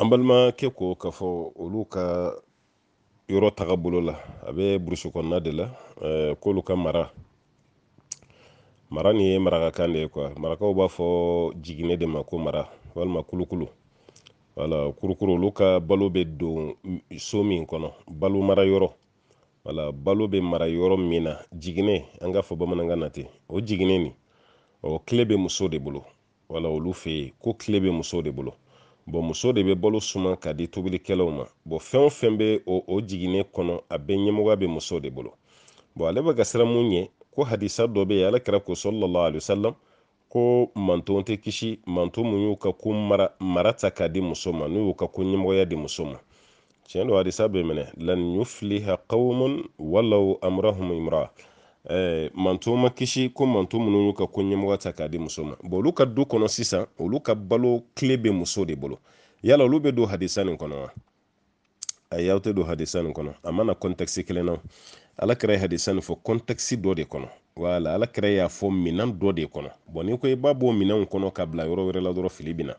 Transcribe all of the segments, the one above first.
an balimakɛ ko k'a fɔ olu ka yɔrɔ taga bolo la a bɛ burusi kɔnɔna de la k'olu ka mara mara nin ye marakakan de ye kuwa marakaw b'a fɔ jiginɛ de ma ko mara walima kulukulu wala kurukuru olu ka balo bɛ don so min kɔnɔ balo mara yɔrɔ wala balo bɛ mara yɔrɔ min na jiginɛ an k'a fɔ bamanankan na ten o jiginɛ nin ɔ tile bɛ muso de bolo wala olu fɛ yen ko tile bɛ muso de bolo bɔn muso de bɛ balo suma ka di tobilikɛlaw ma bɔn fɛn o fɛn bɛ o, o jiginnen kɔnɔ a bɛ ɲɛmɔgɔya bɛ muso de bolo bɔn ale bɛ ka siran mun ɲɛ ko hadisa dɔ bɛ yen ala kɛra ko sɔlɔlɔ alisalam ko manto tɛ kisi manto mun y'u ka ko mara mara ta k'a di muso ma n'u y'u ka ko ɲɛmɔgɔya di muso ma tiɲɛ don hadisa bɛ minɛ lan yufliha qawmun walaw amrahum imra Eh, manto ma kisi ko manto minnu ka ko ɲɛmɔgɔ ta k'a di muso ma bon olu ka du kɔnɔ sisan olu ka balo kile bɛ muso de bolo yala olu bɛ don hadisa nin kɔnɔ wa ayi aw tɛ don hadisa nin kɔnɔ a mana kɔntɛkisi kelen na ala kɛra ye hadisa nin fɔ kɔntɛkisi dɔ de kɔnɔ wala ala kɛra y'a fɔ minan dɔ de kɔnɔ bɔn n'i ko i b'a b'o minanw kɔnɔ ka bila yɔrɔ wɛrɛ la dɔrɔn fili bɛ na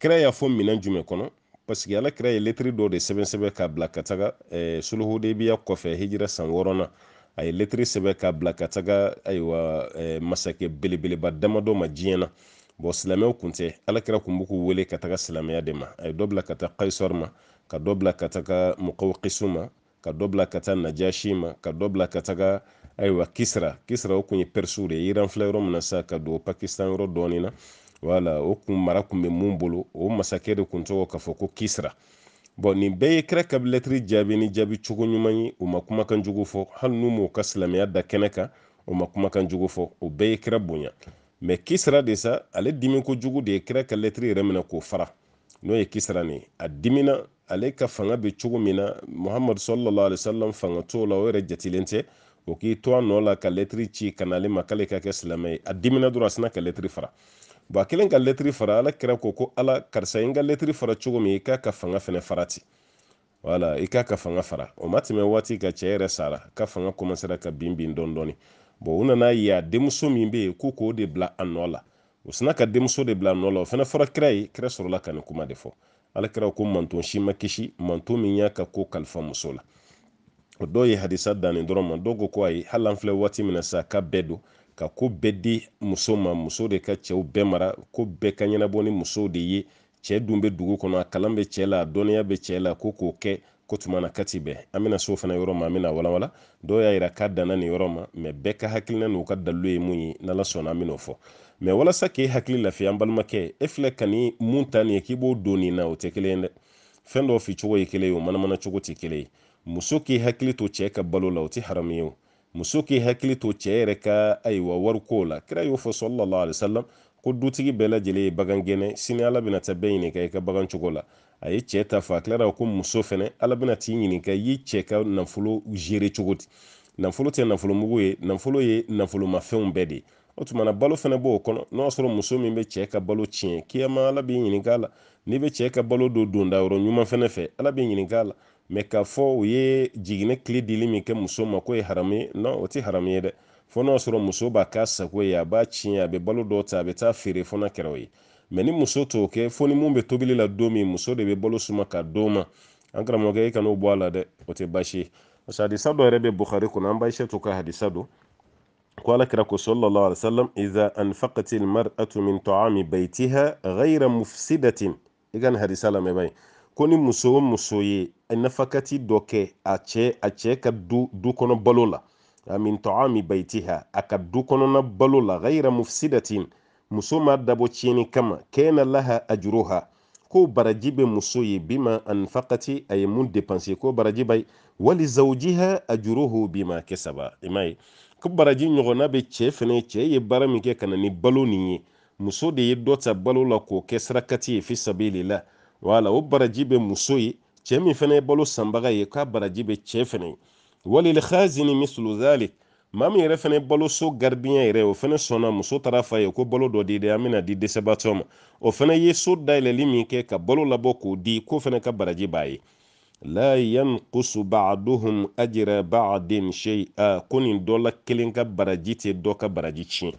kɛra y'a fɔ minan jumɛn kɔnɔ paseke ala kɛra ye lɛtiri dɔ de sɛbɛn ka bila ka taga eh, suluhudebiya kɔfɛ hijira san wɔɔrɔnan a ye letiri sɛbɛ k'a bila ka taga ayiwa masakɛ belebeleba damadɔ ma diɲɛ na bɔn silamɛw tun tɛ alakira kun b'u wele ka taga silamɛya de ma a ye dɔ bila ka taa kaisɔri ma ka dɔ bila ka taga mɔkɔkisu ma ka dɔ bila ka taa najashi ma ka dɔ bila ka taga ayiwa kisira kisira o kun ye de iran filɛ yɔrɔ na sa ka don pakistan yɔrɔ dɔɔnin na wala o kun mara kun mun bolo o masakɛ de kun tɔgɔ k'a fɔ ko kisira bɔn nin bɛɛ ye kira kabilɛtiri jaabi ni jaabi cogo ɲuman ye u ma kumakan jugu fɔ hali n'u m'u ka silamɛya da kɛnɛ kan u ma kumakan jugu fɔ o bɛɛ ye kira bonya mɛ kisira de sa ale dimi kojugu de ye kira ka lɛtiri yɛrɛ minɛ k'o fara n'o ye kisira ne a dimina ale ka fanga bɛ cogo min na muhamadu sallallahu alaihi wasallam fanga t'o la o yɛrɛ jatilen tɛ o k'i to a nɔ la ka lɛtiri ci ka na ale ma k'ale ka kɛ silamɛ ye a dimina dɔrɔn a sina ka lɛtiri fara a kelen ka lɛtiri fara ala kira ko ko ala karisa n ka lɛtiri fara cogo min i k'a ka fanga fɛnɛ fara ten wala i k'a ka fanga fara o ma tɛmɛ waati ka cɛ yɛrɛ sara ka fanga kɔmasera ka bin bin dɔn dɔni bon u nana ye a denmuso min be yen ko k'o de bila a nɔ la o sina ka denmuso de bila a nɔ la o fɛnɛ fɔra kira ye kira sɔrɔla ka nin kuma de fɔ alakira ko manton si ma kisi manto min y'a ka ko kalifa muso la o dɔw ye hadisa danni dɔrɔn ma dɔw ko ko ayi hali an filɛ waati min sa ka bɛɛ don ka ko bɛɛ di muso ma muso de ka cɛw bɛɛ mara ko bɛɛ ka ɲɛnabɔ ni muso de ye cɛ dun bɛ dugu kɔnɔ a kalan bɛ cɛ la a dɔnniya bɛ cɛ la ko k'o kɛ ko tuma na kati bɛɛ an bɛna so fana yɔrɔ ma an bɛna walawala dɔw y'a yira k'a danna nin yɔrɔ ma mɛ bɛɛ ka hakilina n'u ka dalilu ye mun ye n'ala sɔnna an bɛn'o fɔ mɛ walasa k'e hakili lafiya an balimakɛ e filɛ ka ni mun ta nin ye k'i b'o don nin na o tɛ kelen ye dɛ fɛn dɔw ficogo ye kelen ye o manamana cogo tɛ kelen ye muso k'i hakili to cɛ ka balo la o tɛ haramu ye o muso k'i hakili to cɛ yɛrɛ ka ayiwa wariko la kira y'o fɔ sallallahu alaihi wasallam ko dutigi bɛɛ lajɛlen ye bagan gɛnɛ sini ala bɛna taa bɛɛ ɲininka i ka bagan cogo la a ye cɛ ta fa a tilara ko muso fɛnɛ ala bɛna t'i ɲininka i y'i cɛ ka nafolo zere cogo di nafolo tɛ nafolo mugu ye nafolo ye nafolomafɛnw bɛɛ de ye o tumana balo fɛnɛ b'o kɔnɔ n'o y'a sɔrɔ muso min bɛ cɛ ka balo tiɲɛ kiyama ala b'i ɲininka la n'i bɛ cɛ ka balo don donda yɔrɔ ɲuman fɛnɛ fɛ ala b'i ɲininka la mɛ k'a fɔ u ye jiginɛ kile dili min kɛ muso ma ko ye haramu ye non o tɛ haramu ye dɛ fo n'a sɔrɔ muso b'a k'a sago ye a b'a tiɲɛ a bɛ balo dɔ ta a bɛ taa feere fo n'a kɛra o ye mɛ ni muso t'o kɛ fo ni mun bɛ tobili la don min muso de bɛ balo suma ka d'o ma an karamɔgɔkɛ i kan'o bɔ a la dɛ o tɛ baasi ye parce que hadisa dɔ yɛrɛ bɛ bukari kɔnɔ an baasi to ka hadisa don ko ala kira ko sallallahu alaihi wasallam idza anfaqat min ta'ami baytiha ghayra mufsidatin i ka nin hadisa lamɛn ko ni muso o muso ye nafakati dɔ kɛ a cɛ a cɛ ka du du kɔnɔ balo la min taami baitiha a ka du kɔnɔna balo la ghayra mufsidatin muso ma dabɔ tiɲɛni kama kɛna laha ajruha ko baraji bɛ muso ye bima anfaqati a ye mun depanse ko baraji bai wali zawjiha ajruhu bima kasaba i m'a ye ko baraji ɲɔgɔnna bɛ cɛ fɛnɛ cɛ ye baara min kɛ ka na ni balo nin ye muso de ye dɔ ta balo la k'o kɛ sarakati ye fi sabilillah wala o baraji bɛ muso ye cɛɛ min fana ye balo sanbaga ye k'a baraji bɛ cɛɛ fana ye walil khazini mislu zalik maa min yɛrɛ fana ye baloso garidiɲɛ yɛrɛ o fana sɔnna muso tara f'a ye ko balo dɔ di dɛ an bena di dɛsɛbaatɔ ma o fɛnɛ ye so dayɛlɛli min kɛ ka balo labɔ k'o di ko fɛnɛ ka baraji b'a ye la yankusu ba'duhum ajra ba'din shay'a ko nin dɔ kelen ka baraji tɛ dɔ ka baraji tiɲɛ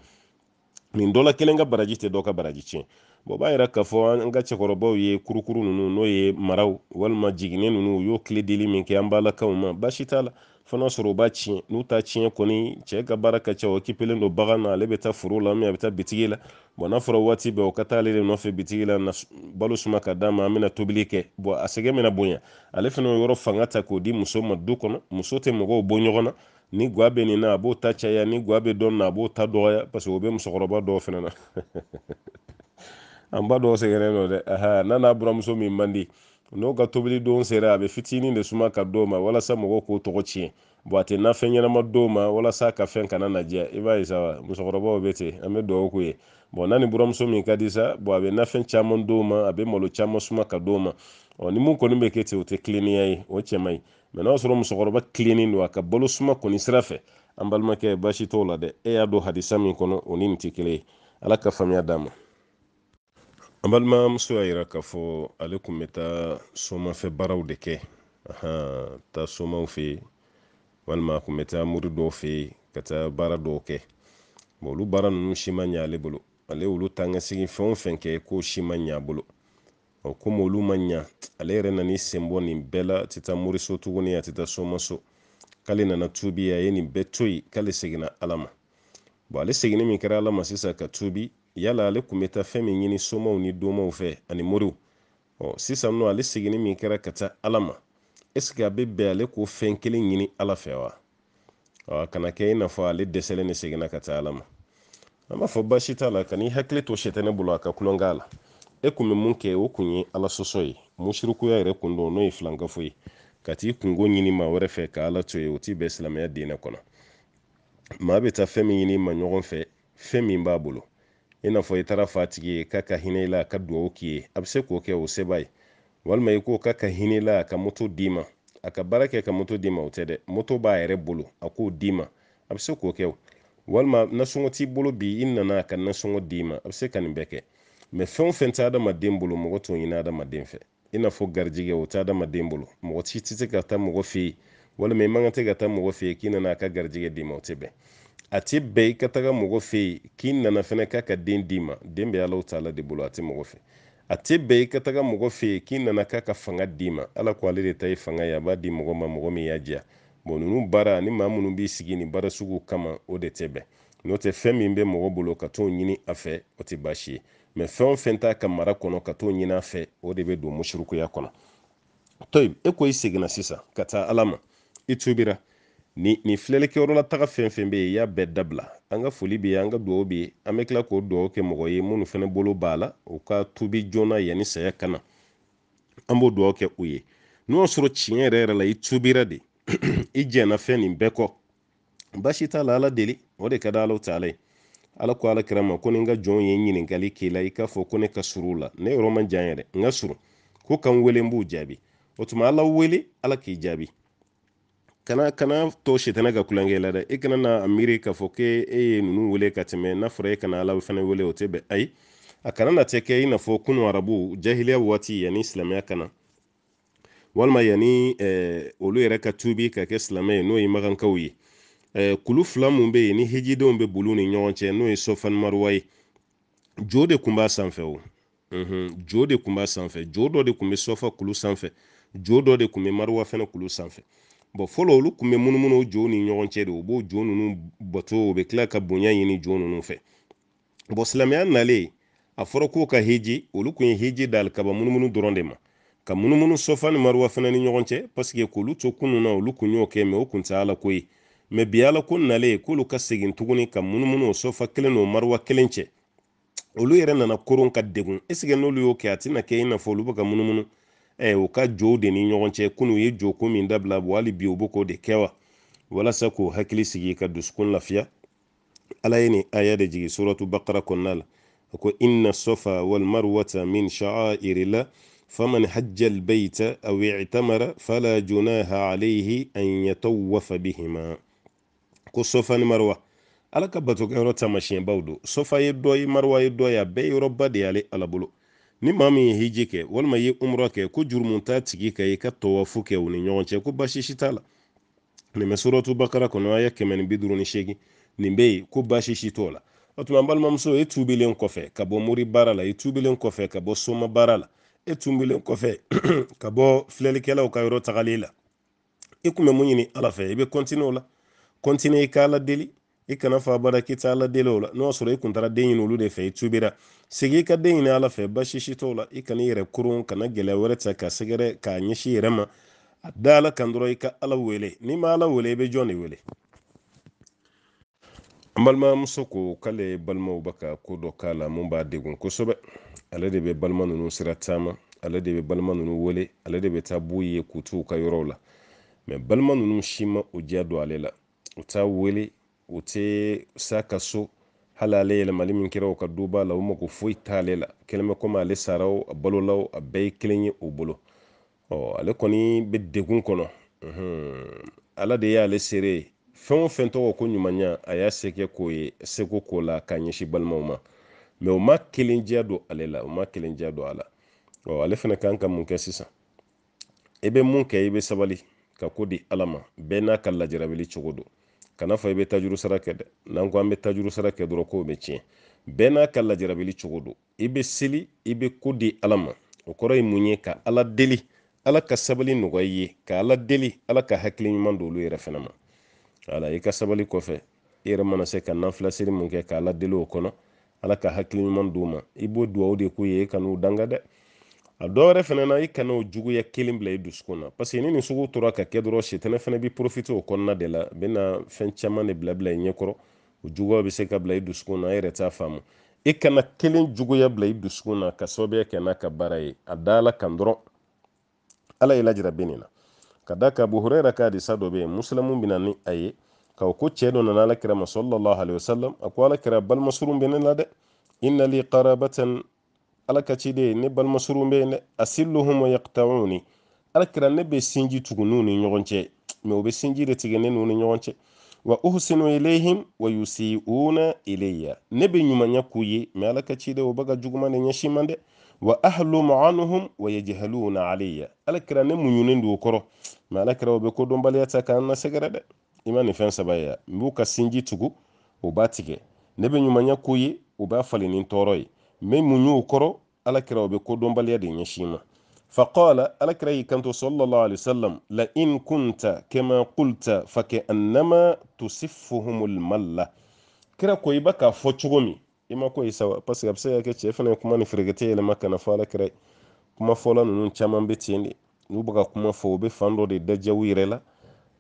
nin dɔ kelen ka baraji tɛ dɔ ka baraji tiɲɛ bɔn b'a yɛrɛ k'a fɔ an ka cɛkɔrɔbaw ye kurukuru ninnu n'o ye maraw walima jiginnen ninnu u y'o tile dili min kɛ an balakaw ma baasi t'a la fana sɔrɔ u b'a tiɲɛ n'u ta tiɲɛ kɔni cɛ ka baara ka ca o kipelen don bagan na ale bɛ taa foro la a bɛ taa bitigi la bɔn n'a fɔra waati bɛɛ o ka taa ale de nɔfɛ bitigi la na balo suma ka d'a ma an bɛna tobili kɛ bɔn a sɛgɛn bɛna bonya ale fana yɔrɔ fanga ta k'o di muso ma du kɔnɔ muso tɛ mɔgɔw bɔ ɲɔgɔn na ni gwa bɛ nin na a b'o ta caya ni gwa bɛ dɔn na a b'o ta dɔgɔya paseke o bɛ musokɔrɔba dɔw fana na an ba dɔw sɛgɛnnen don dɛ n'a n'a buramuso min man di n'o ka tobili don sera a bɛ fitinin de suma ka d'o ma walasa mɔgɔw k'o tɔgɔ tiɲɛ a tɛ na ɲɛnama d'o ma walasa ka fɛn kana na jɛ i b'a ye sa musokɔrɔbaw bɛ ten an bɛ dugawu k'u ye n'a ni buramuso min ka di sa a bɛ nafɛn caman d'o ma a bɛ malo caman suma ka d'o ma ni mun kɔni bɛ kɛ ten o tɛ kilennenya ye o cɛ man ɲi n'a sɔrɔ musokɔrɔba kilennen don a ka balo suma kɔni sira fɛ an balimakɛ baasi t'o la dɛ e y'a don halisa min kɔnɔ o ni nin tɛ kelen ye ala ka faamuya d'a ma an muso y'a yira k'a fɔ ale kun bɛ taa somafɛ baaraw de kɛ ahan taa somaw fɛ walima a kun bɛ taa mori dɔw fɛ ka taa baara dɔw kɛ bon olu baara ninnu si ma ɲɛ ale bolo ale olu tan fɛn o fɛn kɛ k'o si ma ɲɛ a bolo ɔ komi olu ma ɲa ale yɛrɛ nan'i sen bɔ nin bɛɛ la a tɛ taa moriso tuguni a tɛ taa somaso k'ale nana tuubi a ye nin bɛɛ to yen k'ale seginna ala ma ale seginni min kɛra ala ma sisan ka tuubi yala ale kun bɛ taa fɛn min ɲini somaw ni domaw fɛ ani moriw ɔ sisan nɔ ale seginni min kɛra ka taa ala ma ɛsike a bɛ bɛn ale k'o fɛn kelen ɲini ala fɛ wa ɔ a kana kɛ i n'a fɔ ale dɛsɛlen de seginna ka taa ala ma an b'a fɔ baasi t'a la kan'i hakili to sɛ tɛ ne bolo a ka kulon k'a la e kun bɛ mun kɛ o kun ye ala sɔsɔ ye musurukuya yɛrɛ kun don n'o ye filankafo ye ka t'i kungo ɲini maa wɛrɛ fɛ ka ala to ye o t'i bɛn silamɛya diinɛ kɔnɔ maa bɛ taa fɛn min ɲini ma ɲɔgɔn fɛ fɛn min b'a bolo i n'a fɔ i taara fa tigi ye k'a ka hinɛ i la ka dugawu k'i ye a bɛ se k'o kɛ o seba ye walima i ko k'a ka hinɛ i la ka moto d'i ma a ka baara kɛ ka moto d'i ma o tɛ dɛ moto b'a yɛrɛ bolo a k'o d'i ma a bɛ se k'o kɛ o walima nasɔngɔ t'i bolo bi i nana ka nasɔngɔ d'i ma a bɛ se ka nin bɛɛ kɛ mɛ fɛn o fɛn tɛ adamaden bolo mɔgɔ t'o ɲini adamaden fɛ i n'a fɔ garijɛgɛ o tɛ adamaden bolo mɔgɔ si tɛ se ka taa mɔgɔ fɛ yen walima i man kan tɛ ka taa mɔgɔ fɛ yen k'i nana a ka garijɛgɛ d'i ma o tɛ bɛn a tɛ bɛ i ka taga mɔgɔ fɛ yen k'i nana fana k'a ka den d'i ma den bɛ ala ta de bolo a tɛ mɔgɔ fɛ a tɛ bɛn i ka taga mɔgɔ fɛ yen k'i nana k'a ka fanga d'i ma ala ko ale de ta ye fanga ye a b'a di mɔgɔ ma mɔgɔ min y'a diya bon ninnu baara ni maa minnu b'i sigi ni baara sugu kama o de tɛ bɛn n'o tɛ fɛn min bɛ mɔgɔ bolo ka t'o ɲini a fɛ o tɛ baasi ye mɛ fɛn o fɛn t'a ka mara kɔnɔ ka t'o ɲini a fɛ o de bɛ don musurukuya kɔnɔ to e ko i seginna sisan ka taa ala ma i tubira ni ni filɛlikɛyɔrɔla taga fɛn fɛn bɛ yen i y'a bɛɛ dabila an ka foli bɛ an ka dugawu bɛ yen an bɛ tila k'o dugawu kɛ mɔgɔ ye minnu fana bolo b'a la u ka tubi joona yanni saya ka na an b'o dugawu kɛ u ye n'o y'a sɔrɔ tiɲɛ yɛrɛ yɛrɛ la i tubira de i jɛnna fɛn nin bɛɛ kɔ basi t'a la ala deli o de ka di alaw taala ye ala ko ala kira ma ko ni n ka jɔnw ye ɲininkali k'i la i k'a fɔ ko ne ka surun la ne yɔrɔ man jan yɛrɛ n ka surun ko ka n wele n b'u jaabi o tuma ala wele ala k'i jaabi kana kana to sitana ka kulange la da ikana na a miiri k'a fɔ e nunu ninnu wele ka tɛmɛ n'a fure kana ala fane wele o tebe ai akana na teke ina i n'a fɔ kunu arabu jahiliya waati islam ya kana walma yanni eh, olu yɛrɛ ka tubi ka ke islam e n'o ye kawi ye kulu flamu be ni heji ni be bulu ni nyonche n'o ye sofan maruwa jode kumba mhm. de kun b'a sanfɛ o mm -hmm. jo de kun b'a sanfɛ jo dɔ de kun bɛ sofa kulu sanfe jo dɔ de kun bɛ kulu sanfɛ bɔn fɔlɔ olu kun bɛ munumunu jo ni ɲɔgɔn cɛ de u b'o jo ninnu bato u bɛ tila ka bonya ɲini jo ninnu fɛ bɔn silamɛya nalen a fɔra k'o ka heji olu kun ye heji dali kaba munumunu dɔrɔn de ma ka munumunu sɔfa ni maruwa fana ni ɲɔgɔn cɛ paseke k'olu to kunun na olu kun y'o kɛ mɛ o kun tɛ ala ko ye mɛ bi ala ko nalen k'olu ka segin tuguni ka munumunu o sɔfa kelen n'o maruwa kelen cɛ olu yɛrɛ nana koron ka degun esike n'olu y'o kɛ a tɛna kɛ i n'a fɔ olu bɛ ka munumunu o ka jow de ni ɲɔgɔn cɛ kunu ye jokun min dabila bo hali bi u be k'o de kɛ wa walasa k'u hakili sigi ka dusukun lafiya ala ye ni aya de jigi suratu bakara kɔnɔna la a ko inna sofa walmarwata min sha'airila faman hajja albayta aw i'tamara fala junaha alayhi an yatawafa bihima ko sofa ni marwa ala ka batokɛyɔrɔ taamasiyɛnbaw do sofa ye dɔ ye marwa ye dɔ ye a bɛɛ yɔrɔba de y'ale ala bolo ni maa min ye hiji kɛ walima i ye umura kɛ ko jurumu t'a tigi ka i e ka tɔwafu kɛ u ni ɲɔgɔn cɛ ko basisi t'a la nin bɛ suratu bakara kɔnɔ aya kɛmɛ ni bi duuru ni seegin nin bɛ yen ko basisi t'o la o tuma balimamuso e tuubilen kɔfɛ ka bɔ mori baara la i tuubilen kɔfɛ ka bɔ soma baara la e tunbilen kɔfɛ ka bɔ filɛlikɛlaw ka yɔrɔ tagali la i kun bɛ mun ɲini ala fɛ i bɛ kɔntine o la kɔntine i ka ala deli i kana fa bada k'i ta ala deli o la n'o y'a sɔrɔ i kun taara den ɲini olu de fɛ i tubira segi i ka den ɲini ala fɛ basisi t'o la i kana i yɛrɛ koron kana gɛlɛya wɛrɛ ta ka sɛgɛrɛ k'a ɲɛsin yɛrɛ ma a da ala kan dɔrɔn i ka ala wele n'i ma ala wele i bɛ jɔn de wele an balimamuso ko k'ale balimaw bɛ ka ko dɔ k'a la mun b'a degun kosɛbɛ ale de bɛ balima ninnu sira taama ale de bɛ balima ninnu wele ale de bɛ taa b'u ye k'u t'u ka yɔrɔw la mɛ balima ninnu si ma o diya don ale la u t'a wele o tɛ sa ka so hali ale yɛlɛmali min kɛra ka duba la o mago foi t'ale la kelen bɛ komi ale sara o a balola o o bolo ɔ ale kɔni bɛ degun kɔnɔ ala de y'ale seere ye fɛn o fɛn ko ɲumanya a y'a k'o ye seko k'o la k'a ɲɛsin balimaw ma o ma kelen ale la o ma kelen diya don ale fɛnɛ kan ka mun kɛ sisan mun kɛ i sabali ka ko di ala ma bɛɛ n'a kana fɔ i bɛ tajuru sara kɛ dɛ n'an ko an bɛ tajuru sara kɛ dɔrɔn kow bɛ tiɲɛ bɛɛ n'a ka lajarabili cogo do i bɛ seli i bɛ ko di ala ma o kɔrɔ ye mun ye ka ala deli ala ka sabali nɔgɔya i ye ka ala deli ala ka hakili ɲuman don olu yɛrɛ fana ma wala i ka sabali kɔfɛ i yɛrɛ mana se ka nanfila seli mun kɛ ka ala deli o kɔnɔ ala ka hakili ɲuman d'u ma i b'o duwawu de k'u ye i ka n'u danga dɛ a dɔwɛrɛ wɛrɛ fɛnɛ na i kana o juguya kelen bila i dusukun na paseke ni nin sugu tora ka kɛ dɔrɔn sitɛnɛ fɛnɛ bi profite o kɔnɔna de la bena fɛn caman de bila bila i ɲɛkɔrɔ o juguya be se ka bila i dusukun na i yɛrɛ t'a faamu i kana kelen juguya bila i dusukun na ka sababuya kɛ n'a ka baara ye a dala kan dɔrɔn ala ye lajira be nin na ka da ka abu hurɛra ka hadisa dɔ be ye musilamu bena ni a ye ka o ko cɛɛ dɔ nana alakira ma salalahu alehi wasalam a ko alakira balimasurun be ne la dɛ inna li qarabatan alaka ka ciden ne balimasurun bɛ ne dɛ asiluhum yaqtauni alakira ne bɛ sinji tugu n'u ni ɲɔgɔn cɛ mɛ u sinji de tigɛ ne n'u ni ɲɔgɔn cɛ wa uhsinu ilayhim wa yusiuna ilayya ne bɛ ɲumanya k'u ye mɛ ala ka ciden o baga juguman de ɲɛsin dɛ wa ahlumu anhum wa yajhaluna alayya alakira ne muɲunen don o kɔrɔ mɛ alakira o bɛ kodɔnbaliya ta k'an na sɛgɛrɛ dɛ i ma nin fɛn saba ye n b'u ka sinji tugu o b'a tigɛ ne bɛ ɲumanya k'u ye o b'a falen tɔɔrɔ ye min mun kɔrɔ alakira o be kodɔnbaliya de ɲɛsin ma faqala alakira y'i kanto sallallahu alaihi wasallam la in kunta kama qulta fa ka annama tusiffuhumul malla kira ko i ba k'a fɔ cogo min i ma ko i sawa a bɛ se ka kɛ cɛ fana kuma ni feerekete yɛlɛma kana fɔ alakira ye kuma fɔla ninnu caman bɛ ten de n'u bɛ kuma fɔ u bɛ fan dɔ de dajɛ yɛrɛ la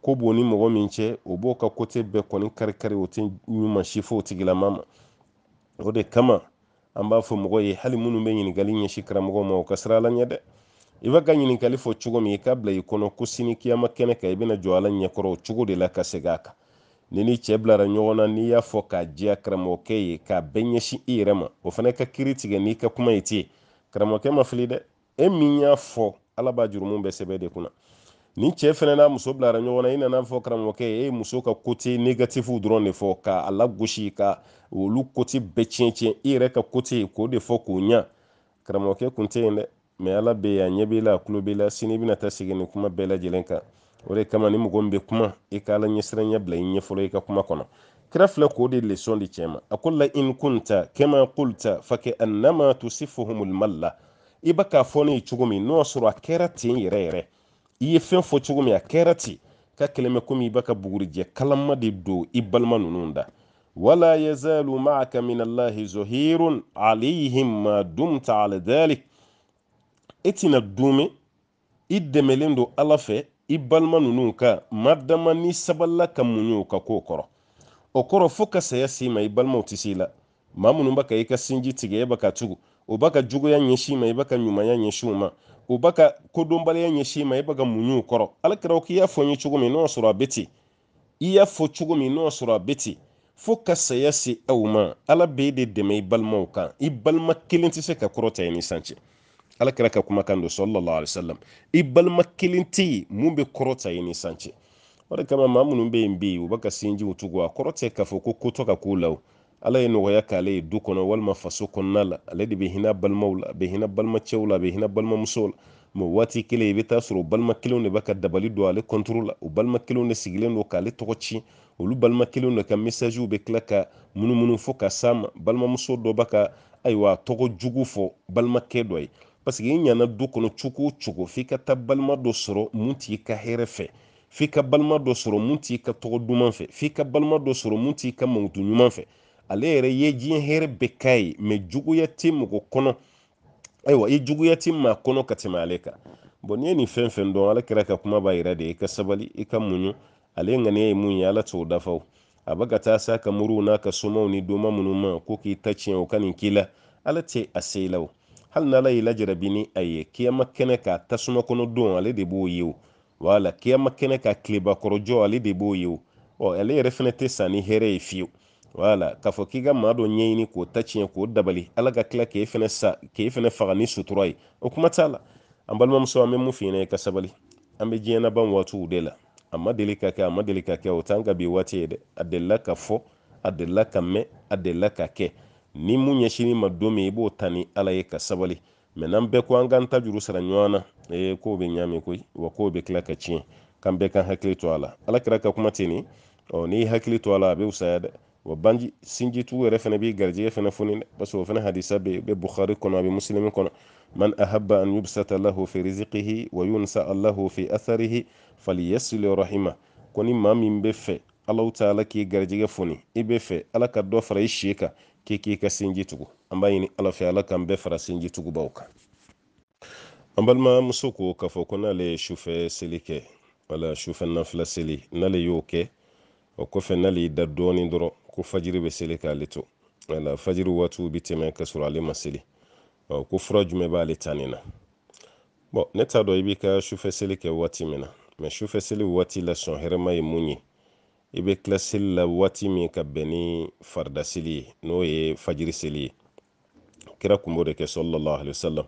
ko b'o ni mɔgɔ min cɛ o b'o ka kote bɛɛ kɔni kari o tɛ ɲuman si tigilama ma o de kama an b'a fɔ mɔgɔ ye hali minnu bɛ ɲininkali ɲɛsi karamɔgɔ ma o ka sira la ɲɛ dɛ i b'a ka ɲininkali fɔ cogo min i k'a bila i kɔnɔ ko sini kiyama kɛnɛ kan i bɛna jɔ ala ɲɛkɔrɔ o cogo de la ka segin a kan ni ni cɛ bilara ɲɔgɔn na n'i y'a fɔ k'a diya karamɔgɔkɛ ye k'a bɛɛ ɲɛsin i yɛrɛ ma o fana ka kiri tigɛ n'i ka kuma ye ten karamɔgɔkɛ ma fili dɛ e min y'a fɔ ala b'a jurumu bɛɛ sɛbɛn de kunna ni cɛ fɛnɛ n'a muso bilara ɲɔgɔn na i nana fɔ karamɔgɔkɛ e eh, ye muso ka kote negatifu dɔrɔn de fɔ ka a lagosi ka olu kote bɛɛ tiɲɛtiɲɛ i yɛrɛ ka kote k'o de fɔ k'o ɲa karamɔgɔkɛ kun tɛ yen dɛ mɛ ala bɛ a ɲɛ b'i la a sini i bɛna taa segin nin kuma bɛɛ lajɛlen kan o de kama ni mɔgɔ min bɛ kuma i ka ala ɲɛsiran ɲɛ bila i ɲɛ i ka kuma kɔnɔ kira filɛ k'o de lesɔn di cɛ ma a ko la in kunta kɛma kulta fakɛ annama tusifuhumul malla i bɛ k'a fɔ ne ye cogo min n'o sɔrɔ a kɛra ten yɛrɛ yɛrɛ i ye fɛn fɔ cogo min a kɛra ten ka kɛlɛmɛ komi i b'a ka bugurijɛ kalama de don i balima ninnu da wala yazalu ma'aka min allahi zahirun alayhim ma dumta ala dhalik i e tɛna dume i dɛmɛlen don ala fɛ i balima ninnu kan madama ni sabala ka muɲu ka k'o kɔrɔ o kɔrɔ fo ka saya s'i ma i balimaw tɛ s'i la maa minnu b'a ka i ka sinji tigɛ e b'a ka tugu o b'a ka juguya ɲɛsin i ma i b'a ka ɲumanya ɲɛsin u ma u ba ka kodɔnbaliya ɲɛsin ma i ba ka muɲu kɔrɔ alakiraw k'i y'a fɔ n ye cogo min n'o sɔrɔ a bɛ ten i y'a fɔ cogo min n'o sɔrɔ a bɛ ten fo ka saya se aw ma ala b'e de dɛmɛ i balimaw kan i balima kelen tɛ se ka kɔrɔta i ni san cɛ alakira ka kumakan don sɔlɔlɔ alisalam i balima kelen tɛ yen mun bɛ kɔrɔta i ni san cɛ o de kama maa minnu bɛ yen bi u bɛ ka sinjiw tugu a kɔrɔ tɛ k'a fɔ ko kotɔ ka k'u la o ala ye nɔgɔya k'ale ye du kɔnɔ walima faso kɔnɔna la ale de bɛ hinɛ balimaw la bɛ hinɛ balimacɛw la bɛ hinɛ balimamusow la mɛ waati kelen i bɛ taa sɔrɔ balima kelenw de b'a ka dabali don ale kɔntoro la o balima kelenw de sigilen don k'ale tɔgɔ ci olu balima kelenw de ka mesaziw bɛ tila ka munumunu fɔ ka s'a ma balimamuso dɔ b'a ka ayiwa tɔgɔ jugu fɔ balimakɛ dɔ ye parce i ɲana du kɔnɔ cogo o cogo f'i ka taa balima dɔ sɔrɔ mun t'i ka hɛrɛ fɛ f'i ka balima dɔ sɔrɔ mun t'i ka tɔgɔ duman fɛ f'i ka balima dɔ sɔrɔ mun t'i ka mankutu ɲuman fɛ ale yɛrɛ ye diɲɛ hɛrɛ bɛɛ ka ye mɛ juguya tɛ mɔgɔ kɔnɔ ayiwa i juguya tɛ maa kɔnɔ ka tɛmɛ ale kan bɔn n'i ye nin fɛn fɛn dɔn ala kɛra ka kuma b'a yɛrɛ de i ka sabali i ka muɲu ale ŋaniya ye mun ye ala t'o dafa o a bɛ ka taa s'a ka moriw n'a ka somaw ni doma minnu ma ko k'i ta tiɲɛ o ka nin k'i la ala tɛ a se i la o hali n'ala y'i lajarabi ni a ye kiyama kɛnɛ k'a tasuma kɔnɔ don ale de b'o ye o wala kiyama kɛnɛ k'a tilebakɔrɔjɔ ale de b'o ye o ɔ ale yɛrɛ fana tɛ san ni hɛrɛ ye fiyewu wala k'a fɔ k'i ka maa dɔ ɲɛɲini k'o ta tiɲɛ k'o dabali ala ka tila k'e fɛnɛ sa k'e fɛnɛ faga ni sutura ye o kuma t'a la an balimamuso an bɛ mun f'i ɲɛna ka sabali an bɛ diɲɛnaban waatiw de la a ma deli ka kɛ a ma deli ka kɛ o t'an ka bi waati ye dɛ a delila ka fɔ a delila ka mɛn a delila ka kɛ ni mun ɲɛsinin ma don min i b'o ta ni ala ye ka sabali mɛ n'an bɛɛ ko an k'an ta juru sara ɲɔgɔn na ee k'o bɛ ɲaami koyi wa k'o bɛ tila ka tiɲɛ k'an bɛɛ kan hakili to a la ala kɛra ka kuma ten nin ɔ n'i hakili to a la a bɛ fisaya dɛ wa banji sinjitugu yɛrɛ fɛnɛ b'i garijɛgɛ fɛnɛ funi dɛ parce o fɛnɛ hadisa be be bukhari kɔnɔ a be muslimi kɔnɔ man ahaba an yubsata lahu fi rizikihi wa yunsa allahu fi atharihi falyasil rahima ko ni maa min be fɛ alaw taala k'i garijɛgɛ foni i be fɛ ala ka dɔ fara i si kan k'i k'i ka sinji tugu an b'a ɲini ala fɛ ala k'an bɛɛ fara sinji tugubaw kan an balimamuso ko k'a fɔ ko n'ale ye sufɛ seli kɛ wala sufɛ nafila seli n'ale y'o kɛ o kɔfɛ n'ale y'i da dɔɔni dɔrɔn ko fajiri be sele k'ale to wala fajiri waatiw bi tɛmɛ ka sɔrɔ ale ma seli ko fura jumɛn b'ale ta nin na bɔn ne t'a dɔn i b'i ka sufɛ seli kɛ waati min na mɛ sufɛ seli waati la sɔn hɛrɛma ye mun ye i bɛ tila seli la waati min ka bɛn ni farida seli ye n'o ye fajiri seli ye kira kun b'o de kɛ sɔlɔlɔ alayhi wasalam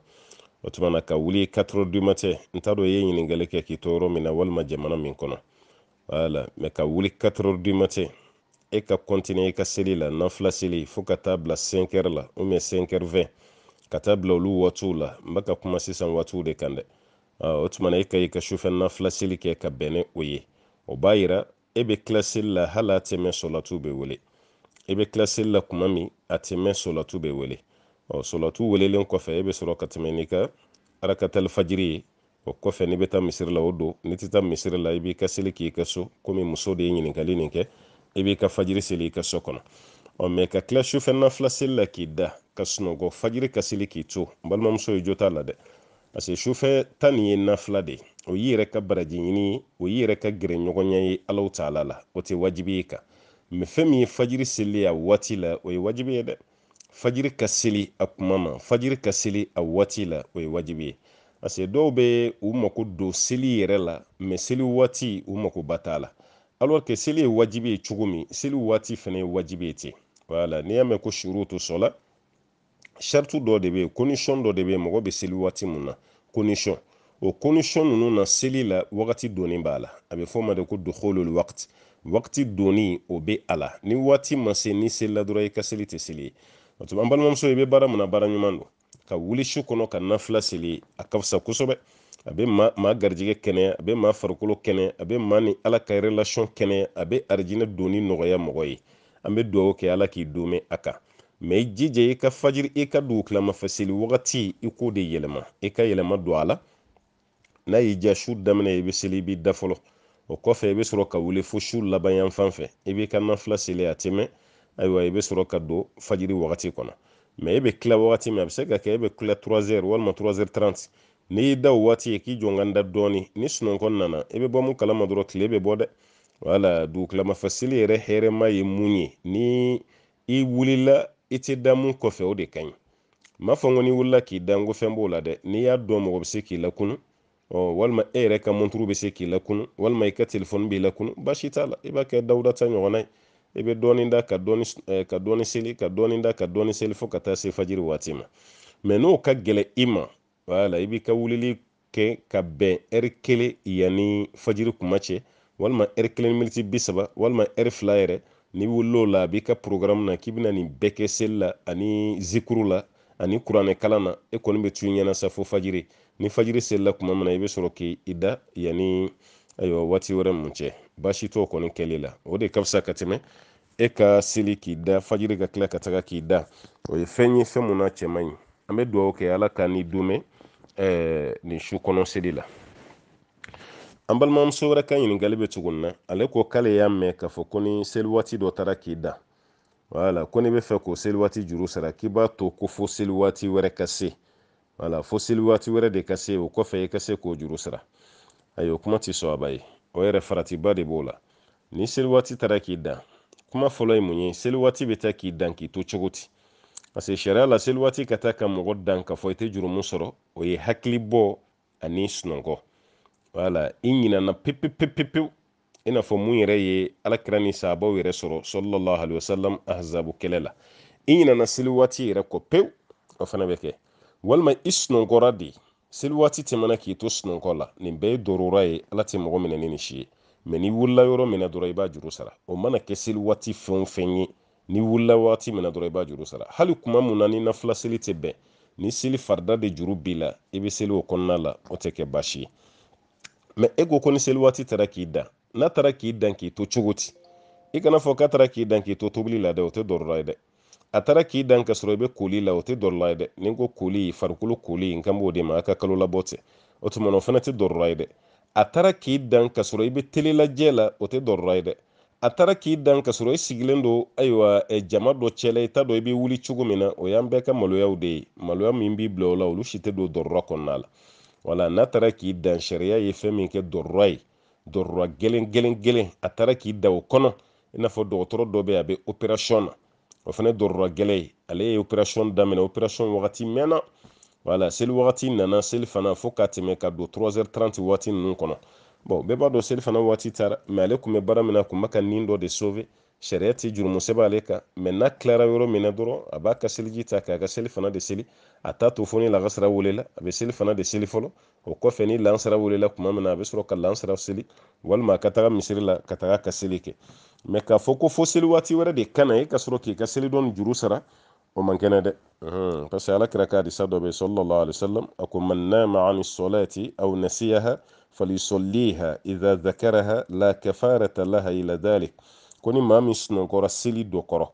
o tuma na ka wuli katoro dumatɛ n t'a dɔn i ye ɲininkali kɛ k'i to yɔrɔ min na walima jamana min kɔnɔ wala mɛ ka wuli katoro dumatɛ e ka kɔntiniye i ka seli la nafila seli fɔɔ ka taa bila 5 la u mɛ 5 ka taa bila olu waatiw la n bɛ ka kuma sisan waatiw de kan dɛ o tumana e ka i ka sufɛ nafila seli kɛ ka bɛn o ye o b'a yira e bɛ kila seli la hali a tɛ mɛn sɔlatu wele i bɛ kila seli la kuma min a tɛ mɛn sɔlatu wele sɔlatu welelen kɔfɛ e bɛ sɔrɔ ka tɛmɛ n'i ka arakatalifajiri ye o kɔfɛ n'i bɛ taa misiri la o don n'i tɛ taa misiri la i b'i ka seli k'i ka so komi muso de ye ɲininkali nin kɛ i b'i ka fajiri seli i ka so kɔnɔ ɔ mɛ ka tila sufɛ nafila seli la k'i da ka sunɔgɔ fajiri ka seli k'i to n balimamuso ye jo t'a la dɛ parce que sufɛ ta nin ye nafila de ye o y'i yɛrɛ ka baraji ɲini ye o y'i yɛrɛ ka gɛrɛ ɲɔgɔnya ye alaw taala la o tɛ wajibi ye kan mɛ fɛn min ye fajiri seli a waati la o ye wajibi ye dɛ fajiri ka seli a kuma ma fajiri ka seli a waati la o ye wajibi ye parce que dɔw bɛ u mako don seli yɛrɛ la mɛ seli waati u makoba t'a la alorike seli ye wajibi ye cogo min seli waati fɛnɛ ye wajibi ye ten wala n'i y'a mɛn ko surutu sɔla saritu dɔ de be yen kondisɔn dɔ de bɛ yen mɔgɔ bɛ seli waati mun na kondisɔn o kondisɔn ninnu na seli la wagati doni b'a la a be fɔ ma de ko doholol wagati wagati doni o be a la ni waati ma se ni selila dɔrɔn i ka seli tɛ seli ye o an balimamuso i be baara mun na baara ɲuman don ka wuli kɔnɔ ka nafila seli a ka fisa kosɛbɛ a be ma maa garijɛgɛ kɛnɛya a be ma farikolo kɛnɛya a be maa ni ala ka relasiɔn kɛnɛya a bɛ arijinɛ donni nɔgɔya mɔgɔ ye an bɛ dugawu kɛ ala k'i don a kan mɛ i jija i ka fajiri i ka dugukilamafɛ seli wagati i k'o de yɛlɛma i ka yɛlɛma don a la n'a y'i diya su daminɛ i bɛ seli i b'i da o kɔfɛ i bɛ sɔrɔ ka wuli fo su laban fan fɛ i b'i ka nafila seli a tɛ ayiwa i bɛ sɔrɔ ka don fajiri wagati kɔnɔ mɛ e bɛ tila wagati min a bɛ se ka kɛ e bɛ tila walima n'i y'i da o waati ye k'i jɔn ka dɔɔni ni sunɔgɔ nana i bɛ bɔ mun kalama dɔrɔn tile bɛ bɔ dɛ wala dugutilama yɛrɛ hɛrɛma ye mun ye ni i wulila i tɛ da mun kɔfɛ o de ka ɲi m'a fɔ n ko n'i wulila k'i da n ko fɛn b'o la dɛ n'i y'a dɔn mɔgɔ bɛ se k'i lakunu ɔ walima e yɛrɛ ka mɔnturu bɛ se k'i lakunu walima i ka telefɔni b'i lakunu baasi t'a la i b'a kɛ dawuda ta ɲɔgɔnna ye i bɛ dɔɔnin da ka dɔɔnin eh, ka dɔɔnin seli ka dɔɔnin da ka dɔɔnin seli fo ka taa se fajiri waati ma n'o ka gɛlɛn i ma wala i b'i ka wulili kɛ ka bɛn ɛri kele yani fajiri kuma cɛ walima ɛri kelen ni miniti bisaba saba walima ɛri fila yɛrɛ n'i wulil'o la a b'i ka porogaramu na k'i bɛna nin bɛɛ kɛ seli la ani zikuru la ani kuranɛ kalan na e kɔni bɛ t'u ɲɛna sa fo fajiri ni fajiri selila kuma min na i bɛ sɔrɔ k'i da yani ayiwa waati wɛrɛ mun cɛ baasi t'o kɔni kɛli la o de ka fisa ka tɛmɛ e ka seli k'i da fajiri ka tila ka taga k'i da o ye fɛn ye fɛn mun n'a cɛ man ɲi an bɛ dugawu kɛ ala k'an ni don Eh, nin su kɔnɔ seli la an balimamuso wɛrɛ ka ɲiningali be cogo na ale ko k'ale y'a mɛn k'a fɔ ko ni seli dɔ tara k'i da wala ko n'i be fɛ k'o seli waati juru sara k'i b'a to ko fo seli wɛrɛ ka se wala fo seli wɛrɛ de ka se o kɔfɛ i ka se k'o juru sara ayi o kuma tɛ sɔn a ye o yɛrɛ faratiba de b'o la ni seli waati k'i dan kuma fɔlɔ ye mun ye seli waati bɛ k'i dan k'i to cogo di parce que sariya la waati ka taa ka mɔgɔ dan ka fɔ i tɛ jurumu sɔrɔ o ye hakili bɔ ani sunɔgɔ wala i ɲinana pepepepepewu i n'a fɔ mun yɛrɛ ye alakira ni sahabaw yɛrɛ sɔrɔ sallallahu alaihi wasallam ahzabu kɛlɛ la i ɲinana seli waati yɛrɛ kɔ pewu o fana bɛ kɛ walima i sunɔgɔra de seli waati tɛmɛna k'i to sunɔgɔ la nin bɛɛ ye dɔrɔra ye ala tɛ mɔgɔ minɛ ni nin si ye mɛ n'i wulila yɔrɔ min na dɔrɔn i b'a juru sara o mana kɛ seli waati fɛn o fɛn ye ni wulila wagati mina na dɔrɔn i b'a juru sara hali kuma mun na ni nafila seli tɛ bɛn ni seli farida de juru b'i la i bɛ seli o kɔnɔna la o tɛ kɛ baasi ye mɛ e ko ko ni seli waati taara k'i dan n'a taara k'i dan k'i to cogo di i kana fɔ k'a taara k'i dan k'i to tobili la dɛ o tɛ dɔrɔla ye dɛ a taara k'i dan ka sɔrɔ i bɛ koli la o tɛ dɔrɔla ye dɛ ni ko koli farikolo koli n kan b'o de ma a ka kalo labɔ tɛ o tuma o fana tɛ dɔrɔla ye dɛ a taara k'i dan ka sɔrɔ i bɛ telelajɛ la o tɛ dɔrɔla ye dɛ a taara k'i dan ka sɔrɔ i sigilen don ayiwa jama dɔ cɛla i ta dɔ i be wuli cogo min na o y'an bɛɛ ka maloyaw de ye maloya min b'i bila o la olu si tɛ don dɔrɔra kɔnɔna la wala n'a taara k'i dan sariya ye fɛn min kɛ dɔrɔra ye dɔrɔra gelen gelen gelen a taara k'i da o kɔnɔ i n'a fɔ dɔgɔtɔrɔ dɔ be a be operasiyɔn na o fana dɔrɔra gɛlɛ ye ale ye operasiyɔn daminɛ operasiyɔn wagati mɛnna wala seli wagati nana seli fana fo ka tɛmɛ ka don 3h30 waati ninnu kɔnɔ bon bɛɛ b'a dɔn selifana waati taara mɛ ale kun bɛ baara min na kun b'a ka nin dɔ de sove sariya tɛ jurumusɛ b'ale kan mɛ n'a tilara yɔrɔ min na dɔrɔn a b'a ka seliji ta k'a ka selifana de seli a t'a to fo ni lakasara welela a bɛ selifana de seli fɔlɔ o kɔfɛ ni lansara welela kuma min na a bɛ sɔrɔ ka lansara seli walima a ka taga misiri la ka taga ka seli kɛ mɛ k'a fɔ ko fo seli waati wɛrɛ de kana e ka sɔrɔ k'i ka seli dɔni juru sara o man kɛnɛ dɛ parce que ala kira ka hadisa dɔ bɛ sɔlɔlɔ alaihi wasalam a ko man nama ani sɔlɛti aw nasiyaha falisolliha idha dhakaraha la kafarata laha ila dhalik ko ni maa min sinɔnkɔra seli dɔ kɔrɔ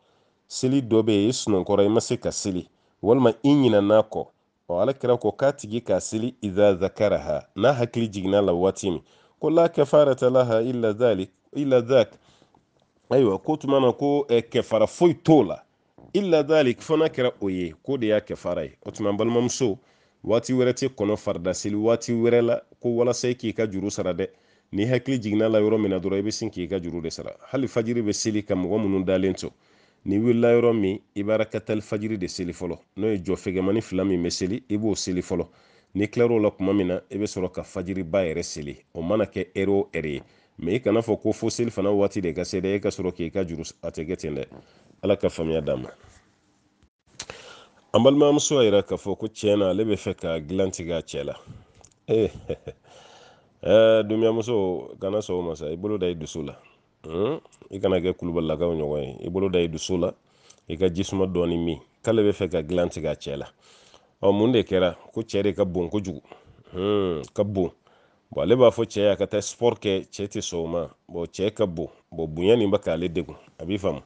seli dɔ be ye i sinɔnkɔra i ma se ka seli walima i ɲinana kɔ ɔ ala kira ko k'a tigi k'a seli idha dhakaraha n'a hakili jiginna la waati min ko la kafarata laha ila dhalik ila dhak ayiwa ko tuma na ko eh, kɛfara foyi t'o la ila dhalik fo n'a kɛra o ye ko de y'a kɛfara ye o tuma balimamuso waati wɛrɛ tɛ kɔnɔ seli waati wɛrɛ la ko walasa i k'i ka juru sara dɛ n'i hakili jigina la yɔrɔ min na dɔrɔn i bɛ sin k'i ka juru de sara hali fajiri bɛ seli ka mɔgɔ minnu dalen to ni wulila yɔrɔ min i b'a katali fajiri de seli fɔlɔ n'o ye jɔfɛgɛmani fila min bɛ seli i b'o seli fɔlɔ n'i tilar'o la tuma min na i bɛ sɔrɔ ka fajiriba yɛrɛ seli o mana kɛ ɛri o ɛri ye mɛ i kana fɔ ko fo selifana waati de ka se dɛ ka sɔrɔ k'i ka juru a tɛ kɛ ten dɛ ala ka faamuya d'a an balimamuso y'a yira k'a fɔ ko tiɲɛ na ale bɛ fɛ ka dilan tigɛ a cɛ la ee kana sɔn o i bolo da i dusu la hmm? i kana kɛ kulubalilakaw ɲɔgɔn ye i bolo da i dusu la i ka jisuma dɔɔni min k'ale bɛ fɛ ka dilan tigɛ a cɛ la ɔ mun de kɛra ko cɛ de ka bon kojugu hmm, ka bon bon ale b'a fɔ cɛ ye ka taa sport kɛ cɛ tɛ sɔn ma bon cɛ ka bon bon bonya nin bɛ k'ale degun a b'i faamu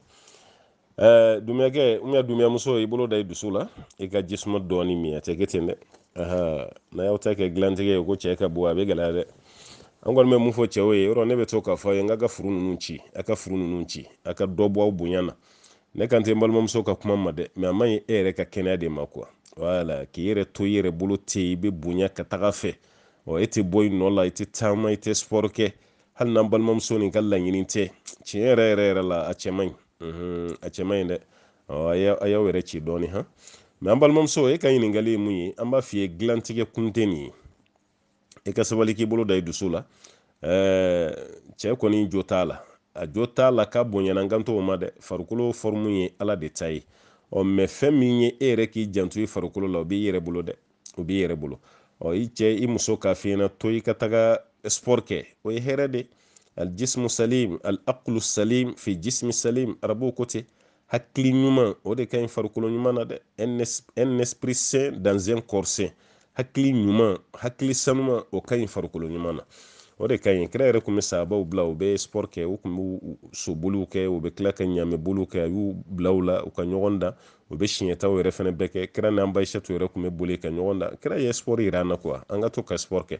ɗumeke eh, umia ɗumia muso i bolo da i dusu la i ka jisuma dɔɔni miya tegetende aha na yaw ta kɛ gilantigɛ ko cɛɛ ka bo a be gɛlaya dɛ an kɔni bɛ mun fɔ cɛɛw ye yɔrɔ ne bɛ to k'a fɔ ye n ka ka furu nunu ci a ka furu nunu ci a ka dɔ bɔaw bonya na ne kan te n balimamuso ka kuma ma dɛ ma a ma ye e yɛrɛ ka kɛnɛya de ma kuwa wala k'i yɛrɛ to i yɛrɛ bolo te i be bonya ka taga fɛ ɔ i e tɛ bɔ i nɔ la i e tɛ taama i e tɛ sport kɛ hali n'an balimamuso nin ka laɲini tɛ tiɲɛ yɛrɛ yɛrɛ yɛrɛ la a cɛma ɲi a cɛma ɲi dɛ a y'aw yɛrɛ ci dɔɔni h mɛ an balimamuso e ka ɲiningali ye mun ye an b'a f'i ye gilantigɛ ye i ka sabali k'i bolo da i dusu la cɛ kɔni jo t'a la a jo t'a la ka bonyana ma dɛ farikolo fɔrimu ye ala de ta ye ɔ mɛ fɛn min ye e yɛrɛ k'i janto i farikolo la o b'i yɛrɛ bolo dɛ o b'i yɛrɛ bolo ɔ i cɛ i muso k'a fiɲɛna to i ka taga sport kɛ o ye hɛrɛ de ye aljismu salim al salim fi jismi salim arabuw ko ten hakili ɲuman o de ka ɲi farikolo ɲuman na dɛ un esprit sain dans un corps sain hakili ɲuman hakili sanuman o ka ɲi farikolo na o de ka ɲi kira yɛrɛ kun bɛ sahabaw sport kɛ u kun b'u soboliw kɛ u bɛ tila ka ɲamɛ boliw y'u bila la u ka ɲɔgɔn da u bɛ siɲɛtaw yɛrɛ fana bɛɛ kɛ kira n'an bayisatu yɛrɛ kun bɛ boli ka sport yira an na to ka sport kɛ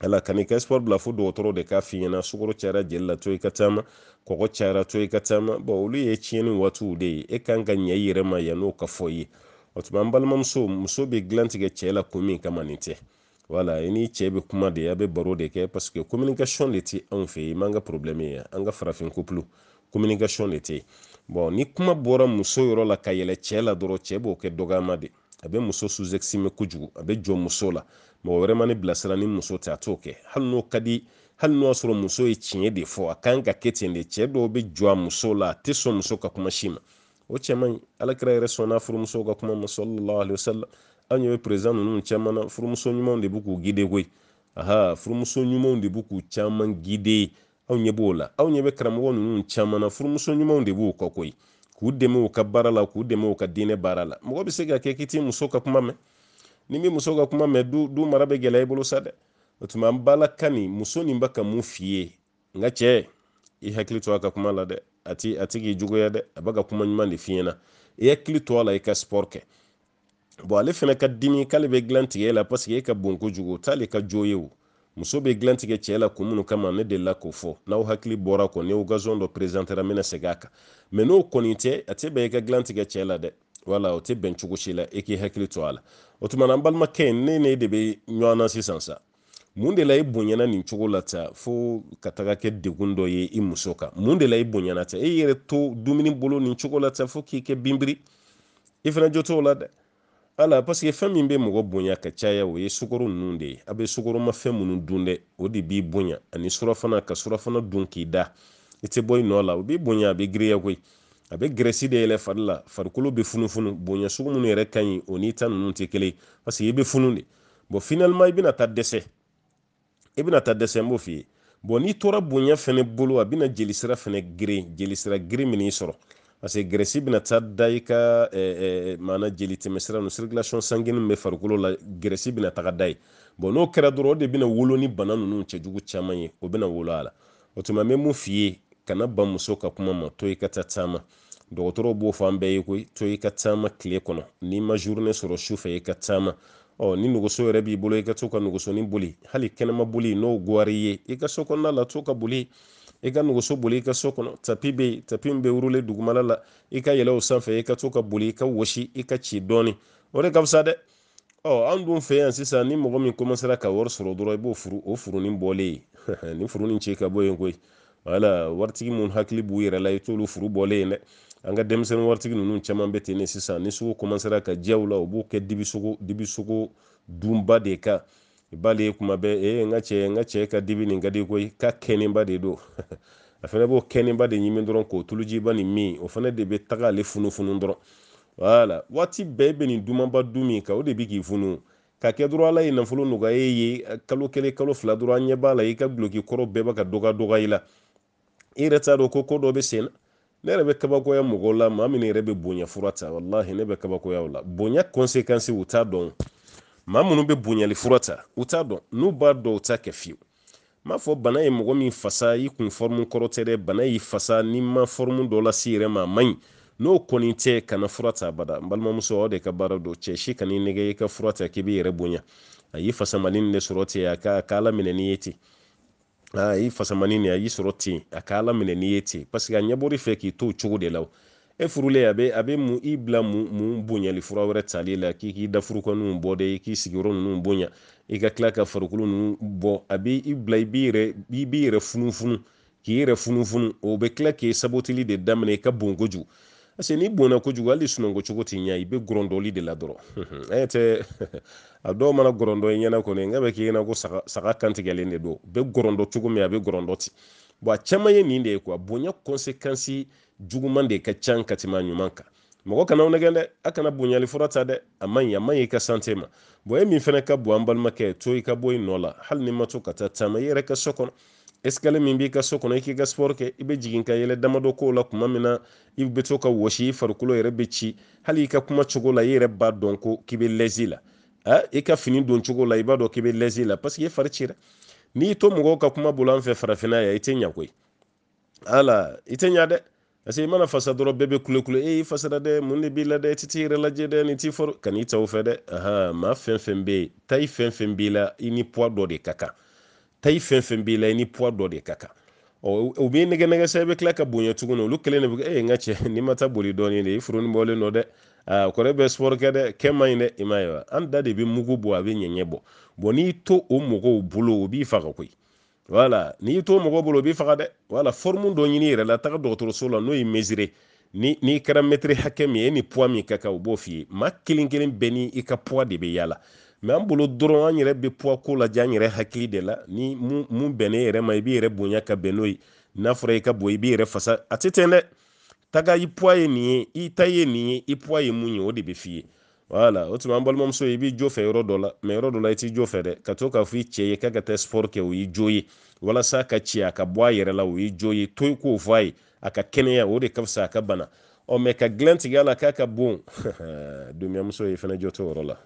ala ka n'i ka espoir bila fo dɔgɔtɔrɔ de k'a f'i ɲɛna sukaro cayara jeli la to i ka taama kɔgɔ cayara to i ka taama bɔn olu ye tiɲɛni waatiw de ye e kan ka ɲɛ i yɛrɛ ma yann'o ka fɔ i ye o tuma an balimamuso muso bɛ dilantigɛ cɛ la kun min kama nin tɛ wala i ni cɛ bɛ kuma de a bɛ baro de kɛ parce que communication de tɛ anw fɛ yen man ka problème ye an ka farafin couple communication de tɛ yen bon ni kuma bɔra muso yɔrɔ la ka yɛlɛ cɛ la dɔrɔn cɛ b'o kɛ dɔgɔyama de a bɛ muso sous estimer kojugu a bɛ jɔ muso la mɔgɔ wɛrɛ ma ne bilasira ni muso tɛ a t'o kɛ hali n'o ka di hali n'o y'a sɔrɔ muso ye tiɲɛ de fɔ a kan ka kɛ ten de cɛ dɔw bɛ jɔ a muso la a tɛ sɔn muso ka kuma si ma o cɛ ɲi alakira yɛrɛ sɔnna furumusow ka kuma ma sɔlɔlɔ alayhi wa an ɲɛ bɛ perezan ninnu furumuso ɲumanw de b'u k'u gide koyi aha furumuso ɲumanw de b'u k'u caman gide aw ɲɛ b'o la aw ɲɛ bɛ karamɔgɔ ninnu caman furumuso ɲumanw de b'u kɔ koyi k'u dɛmɛ u ka baara la k'u dɛmɛ u ka diinɛ baara la mɔgɔ bɛ se ka kɛ k'i muso ka kuma mɛn ni bɛ muso ka kuma mɛ du du mara bɛ gɛlɛya i bolo sa dɛ o tuma n balaka nin muso nin ba ka mun f'i ye nka cɛ i hakili to a ka kuma la dɛ a ti a ti k'i juguya dɛ a ba ka kuma ɲuman de f'i ɲɛna i hakili to a la i ka sport kɛ bon ale fana ka dimi k'ale bɛ dilan tigɛ la paseke e ka bon kojugu o t'ale ka jo ye o muso bɛ dilan tigɛ cɛ la kun minnu kama ne delila k'o fɔ n'aw hakili bɔra kɔ ni gazon dɔ présentera n bɛna segin a kan mɛ n'o kɔni tɛ a tɛ bɛn i ka dilan tigɛ cɛ la dɛ wala o tɛ bɛn cogo si la i k'i hakili to a la o tuma na balimakɛ ne ne de bɛ ɲɔgɔn na sisan sa mun de la i bonyana nin cogo la ta fo ka taga kɛ degun dɔ ye i muso kan mun de la i bonyana ta i yɛrɛ to dumuni bolo nin cogo la ta fo k'i kɛ binbiri i fana jo t'o la dɛ ala parce que fɛn min bɛ mɔgɔ bonya ka caya o ye sukoro ninnu de ye a bɛ sukoromafɛn minnu dun dɛ o de b'i bonya ani surafana ka surafana dun k'i da i tɛ bɔ i nɔ la o b'i bonya a bɛ girinya koyi a bɛ gɛrɛsi de yɛlɛ fari la farikolo be funufunu bonya sugu minnu yɛrɛ ka ɲi o n'i ta ninnu tɛ kelen parce i bɛ funu de bɔn finalima i bɛna taa dɛsɛ i bɛna taa dɛsɛ n b'o f'i bɔn n'i tora bonya fɛnɛ bolo a bɛna jeli fɛnɛ geren jeli sira geren sɔrɔ parce gɛrɛsi bɛna taa da i ka eh, eh, maana jeli tɛmɛsira nu circulation sanguine min farikolo la gɛrɛsi bɛna taga da ye bɔn n'o kɛra dɔrɔn o de bɛna wolo ni bana ninnu cɛjugu caman ye o bɛna wolo a la o tuma n mun f'i kana ban muso ka kuma ma to i ka taa taama dɔgɔtɔrɔw b'o fɔ an bɛɛ ye koyi to i ka taama tile kɔnɔ n'i ma zurune sɔrɔ sufɛ i ka taama ɔ ni nogoso yɛrɛ b'i bolo i ka to ka nogosonin boli hali kɛnɛma boli n'o guwari ye i ka so kɔnɔna la to ka boli i ka nogoso boli i ka so kɔnɔ tapi bɛ yen tapi min bɛ wurule dugumala la i ka yɛlɛ o sanfɛ i ka to ka boli i ka wɔsi i ka ci dɔɔni o de ka fisa dɛ ɔ an dun fɛ yan sisan ni mɔgɔ min ka wari sɔrɔ dɔrɔn i b'o furu o furunin bɔlen nin furunin ci ka bɔ yen koyi wala waritigi mun hakili b'u yɛrɛ la i t'olu furu bɔlen ye dɛ an ka denmisɛnnin waritigi ninnu caman bɛ ten sisan ni sugu komansera ka jɛw la u b'u kɛ dibisogo dibisogo dunba de kan i b'ale ye kuma bɛɛ ee n ka cɛ n ka cɛ ka dibi nin ka di koyi ka kɛnɛba de don a fana b'o kɛnɛba de ɲimi dɔrɔn k'o tulujiba nin min o fana de bɛ taga ale funufunu dɔrɔn wala waati bɛɛ bɛ nin dumanba dun min kan o de bi k'i funu ka kɛ dɔrɔn ala ye nafolo nɔgɔya e ye kalo kelen kalo fila dɔrɔn an ɲɛ b'a la i ka duloki kɔrɔ bɛɛ bɛ ka dɔgɔ dɔgɔ i la i yɛrɛ t'a dɔn ko ko dɔ bɛ sen na ne yɛrɛ bɛ kabakoya mɔgɔw la maa min yɛrɛ bɛ bonya fura ta walahi ne bɛ kabakoya o la bonya kɔnsekansi u t'a dɔn maa minnu bɛ bonyali fura ta u t'a dɔn n'u b'a dɔn u t'a kɛ fiyewu m'a fɔ bana ye mɔgɔ min fasa i kun fɔrimu kɔrɔ tɛ dɛ bana y'i fasa ni ma fɔrimu dɔ lasi yɛrɛ ma a man ɲi n'o kɔni tɛ kana fura ta bada n balimamuso o de ka baara don cɛ si kan'i nɛgɛ i ka fura ta k'i b'i yɛrɛ bonya a y'i fasa nin de sɔrɔ ten a ka ala minɛ n'i ye ten aa i fasamani nin a y'i sɔrɔ ten a ka ala minɛ n'i ye ten paseke a ɲɛbɔr'i fɛ k'i to o cogo de la o e furulen a bɛ a bɛ mun i bila mun mun bonyali fura wɛrɛ tali la k'i k'i dafuruka nunu bɔ dɛ i k'i sigiyɔrɔ ninnu bonya i ka tila ka farikolo ninnu bɔ a bɛ i bila i b'i yɛrɛ i b'i yɛrɛ funufunu k'i yɛrɛ funufunu o bɛ kila k'i sabotili de daminɛ i ka bon kojugu parce que n'i bonyana kojugu hali sunɔgɔ cogo t'i ɲɛ i bɛ gɔrɔndɔli de la dɔrɔn e tɛ a dɔw mana gɔrɔndɔ i ɲɛna kɔni n bɛ k'i ɲɛna ko saga saga kantigɛlen de don bɛ gɔrɔndɔ cogo min a bɛ gɔrɔndɔ ten a caman ye nin de ye kuwa bonya kɔnsekansi juguman de ka can ka tɛmɛ a ɲuman kan mɔgɔ kana nɛgɛ dɛ a kana bonyali fura ta dɛ a man ɲi a man ɲi i ka sante ma bon e min fana ka bon an balimakɛ to i ka bɔ i nɔ la hali n'i ma to ka taa taama i yɛrɛ ka so kɔnɔ esikale min b'i ka so kɔnɔ i k'i ka sport kɛ i be jigin ka yɛlɛ damadɔ k'o la kuma min na i bɛ to ka wɔsi i farikolo yɛrɛ be ci hali i ka kuma cogo la eh, i yɛrɛ b'a dɔn ko k'i bɛ lɛzi la a i ka fini don cogo la i b'a dɔn k'i bɛ lɛzi la paseke i fari cira n'i to mɔgɔw ka kuma bolo an fɛ farafinna yan i tɛ ɲa koyi ala i tɛ ɲa dɛ parce i mana fasa dɔrɔn bɛɛ bɛ kulekule e i fasara dɛ mun de b'i la dɛ i tɛ yɛrɛ lajɛ dɛ nin t'i fɔrɔ kan'i ta fɛ dɛ maa fɛn fɛn bɛ yen tayi fɛn fɛn b'i la i ni dɔ de ka kan ta eh, ah, yi b'i la ni puwa dɔ de ka kan b'i nɛgɛ nɛgɛ bɛ tila ka bonya tuguni olu kelen de e n ka cɛ n'i ma boli dɔɔni de i furunin bɔlen nɔ dɛ aa bɛ sport kɛ dɛ kɛ man dɛ i m'a wa an da de bɛ mugu bɔ a bɛ ɲɛɲɛ bɔ bɔn n'i to o mɔgɔw bolo o b'i faga koyi wala n'i to mɔgɔ bolo o b'i faga dɛ wala fɔrumu dɔ ɲini yɛrɛ la taga dɔgɔtɔrɔso la n'o ye mesire ni kɛra mɛtiri hakɛ min ye ni puwa min ka kan o b'o f'i ye kelen kelen bɛɛ ni i ka puwa de bɛ yaala mɛ an bolo dɔrɔn an yɛrɛ be puwa ko lajɛ an yɛrɛ hakili de la ni mun bɛnna e yɛrɛ ma i b'i yɛrɛ bonya ka bɛn n'o ye n'a fɔra i ka bon i b'i yɛrɛ fasa a tɛ tɛn dɛ taga i puwa ye nin ye i ta ye nin ye i puwa ye mun ye o de bɛ f'i wala o tuma an balimamuso i b'i jo fɛ yɔrɔ dɔ la mɛ yɔrɔ dɔ la i t'i jo fɛ dɛ ka to k'a fɔ i cɛ ye k'a ka taa sport kɛ o y'i jo ye walasa ka ci a ka bɔ a yɛrɛ la o y'i jo ye to i k'o fɔ a ye a ka kɛnɛya o de ka fisa a ka bana ɔ mɛ ka gilan tigɛ a la k'a ka bon dumuyamuso ye fɛnɛ jo t'o yɔrɔ la